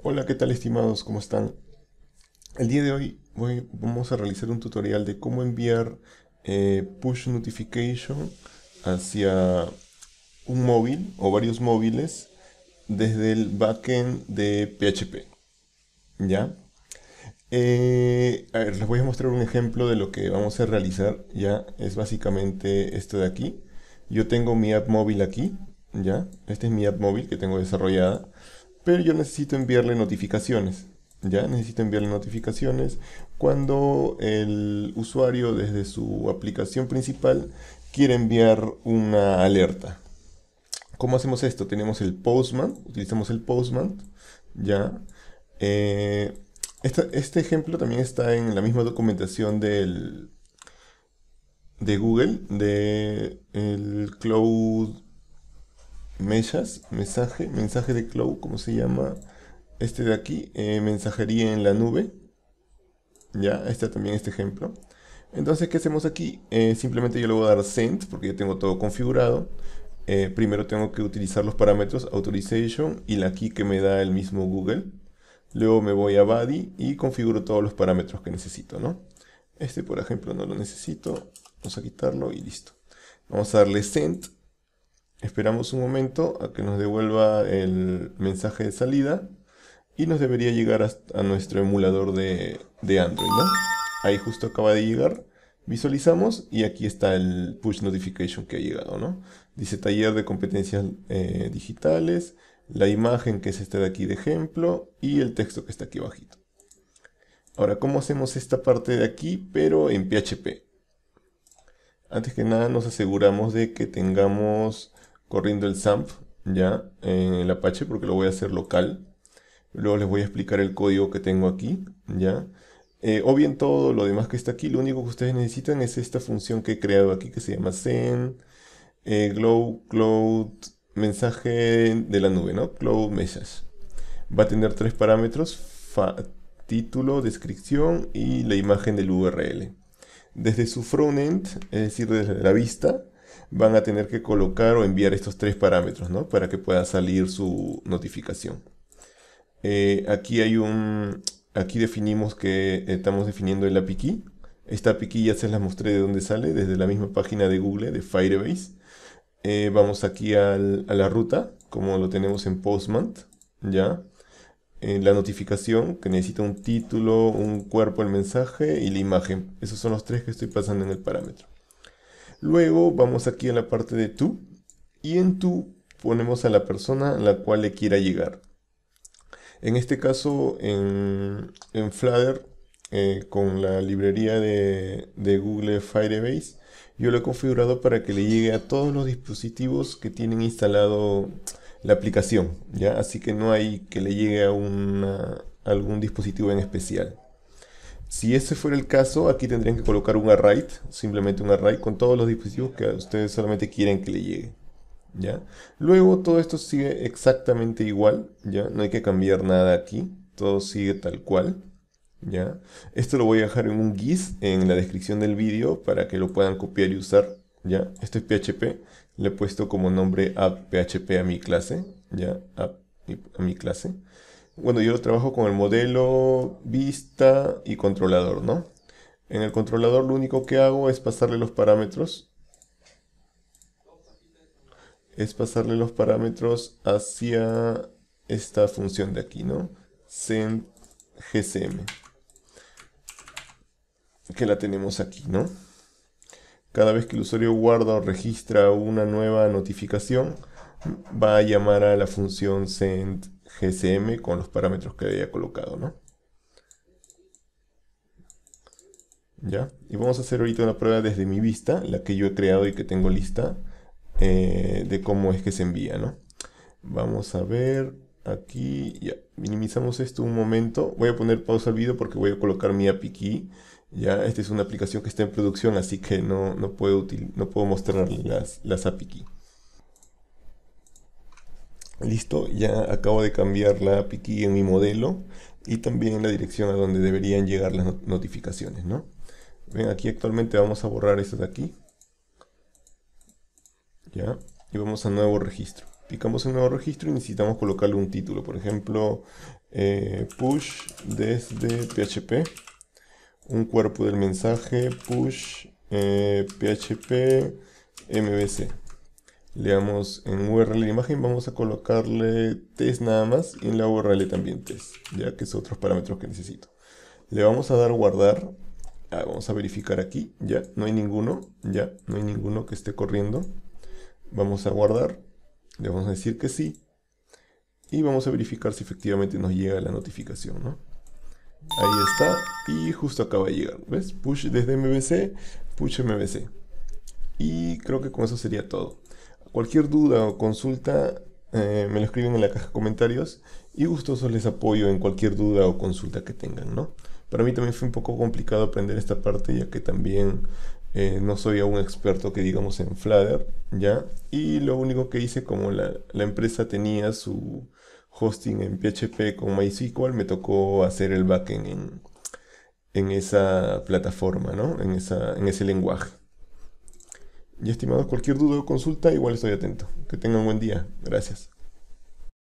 Hola, ¿qué tal estimados? ¿Cómo están? El día de hoy vamos a realizar un tutorial de cómo enviar eh, push notification hacia un móvil o varios móviles desde el backend de PHP. ¿Ya? Eh, a ver, les voy a mostrar un ejemplo de lo que vamos a realizar. Ya es básicamente esto de aquí. Yo tengo mi app móvil aquí. ¿Ya? este es mi app móvil que tengo desarrollada pero yo necesito enviarle notificaciones. Ya necesito enviarle notificaciones cuando el usuario desde su aplicación principal quiere enviar una alerta. ¿Cómo hacemos esto? Tenemos el Postman, utilizamos el Postman, ya. Eh, este ejemplo también está en la misma documentación del, de Google, del Cloud mechas, mensaje, mensaje de cloud, ¿cómo se llama este de aquí, eh, mensajería en la nube. Ya, está también este ejemplo. Entonces, ¿qué hacemos aquí? Eh, simplemente yo le voy a dar send, porque ya tengo todo configurado. Eh, primero tengo que utilizar los parámetros authorization y la key que me da el mismo Google. Luego me voy a body y configuro todos los parámetros que necesito, ¿no? Este, por ejemplo, no lo necesito. Vamos a quitarlo y listo. Vamos a darle send Esperamos un momento a que nos devuelva el mensaje de salida y nos debería llegar a nuestro emulador de, Android, Ahí justo acaba de llegar. Visualizamos y aquí está el push notification que ha llegado, ¿no? Dice taller de competencias eh, digitales, la imagen que es esta de aquí de ejemplo y el texto que está aquí bajito. Ahora, ¿cómo hacemos esta parte de aquí, pero en PHP? Antes que nada nos aseguramos de que tengamos corriendo el SAMP ya en el Apache porque lo voy a hacer local. Luego les voy a explicar el código que tengo aquí, ¿ya? Eh, o bien todo lo demás que está aquí, lo único que ustedes necesitan es esta función que he creado aquí que se llama send, eh, Glow, Cloud, mensaje de la nube, ¿no? Cloud Message. Va a tener tres parámetros, título, descripción y la imagen del URL. Desde su frontend, es decir, desde la vista, van a tener que colocar o enviar estos tres parámetros, ¿no? Para que pueda salir su notificación. Eh, aquí hay un... Aquí definimos que estamos definiendo el API key. Esta API ya se la mostré de dónde sale, desde la misma página de Google, de Firebase. Eh, vamos aquí a la ruta, como lo tenemos en Postman, ¿ya? Eh, la notificación, que necesita un título, un cuerpo, el mensaje y la imagen. Esos son los tres que estoy pasando en el parámetro. Luego vamos aquí a la parte de tú y en tú ponemos a la persona a la cual le quiera llegar. En este caso, en, en Flutter, eh, con la librería de, Google Firebase, yo lo he configurado para que le llegue a todos los dispositivos que tienen instalado la aplicación, ¿ya? Así que no hay que le llegue a algún dispositivo en especial. Si ese fuera el caso, aquí tendrían que colocar un array, simplemente un array con todos los dispositivos que ustedes solamente quieren que le llegue. ¿ya? Luego todo esto sigue exactamente igual, ¿ya? no hay que cambiar nada aquí, todo sigue tal cual. ¿ya? Esto lo voy a dejar en un GIS en la descripción del vídeo para que lo puedan copiar y usar. ¿ya? Esto es PHP, le he puesto como nombre AppPHP PHP a mi clase, ¿ya? a mi clase bueno, yo trabajo con el modelo vista y controlador, ¿no? En el controlador lo único que hago es pasarle los parámetros. Es pasarle los parámetros hacia esta función de aquí, ¿no? Send Que la tenemos aquí, ¿no? Cada vez que el usuario guarda o registra una nueva notificación, va a llamar a la función send GCM con los parámetros que había colocado, ¿no? ¿Ya? Y vamos a hacer ahorita una prueba desde mi vista, la que yo he creado y que tengo lista, eh, de cómo es que se envía, ¿no? Vamos a ver aquí, ya, minimizamos esto un momento. Voy a poner pausa al video porque voy a colocar mi API key. Ya, esta es una aplicación que está en producción, así que no, no, puedo, no puedo mostrar las, las API key. Listo, ya acabo de cambiar la API en mi modelo y también la dirección a donde deberían llegar las notificaciones, ¿no? Ven, aquí actualmente vamos a borrar esto de aquí. Ya, y vamos a nuevo registro. Picamos en nuevo registro y necesitamos colocarle un título. Por ejemplo, eh, push desde PHP. Un cuerpo del mensaje push eh, PHP MVC le damos en URL de imagen, vamos a colocarle test nada más y en la URL también test, ya que es otros parámetros que necesito. Le vamos a dar guardar, ah, vamos a verificar aquí, ya, no hay ninguno, ya, no hay ninguno que esté corriendo. Vamos a guardar, le vamos a decir que sí y vamos a verificar si efectivamente nos llega la notificación, ¿no? Ahí está y justo acaba de llegar, ¿ves? Push desde MVC, push MVC. Y creo que con eso sería todo. Cualquier duda o consulta eh, me lo escriben en la caja de comentarios y gustoso les apoyo en cualquier duda o consulta que tengan, ¿no? Para mí también fue un poco complicado aprender esta parte ya que también eh, no soy aún experto que digamos en Flutter, ¿ya? Y lo único que hice como la, empresa tenía su hosting en PHP con MySQL, me tocó hacer el backend en, en esa plataforma, En, esa, en ese lenguaje. Y estimados, cualquier duda o consulta, igual estoy atento. Que tengan un buen día. Gracias.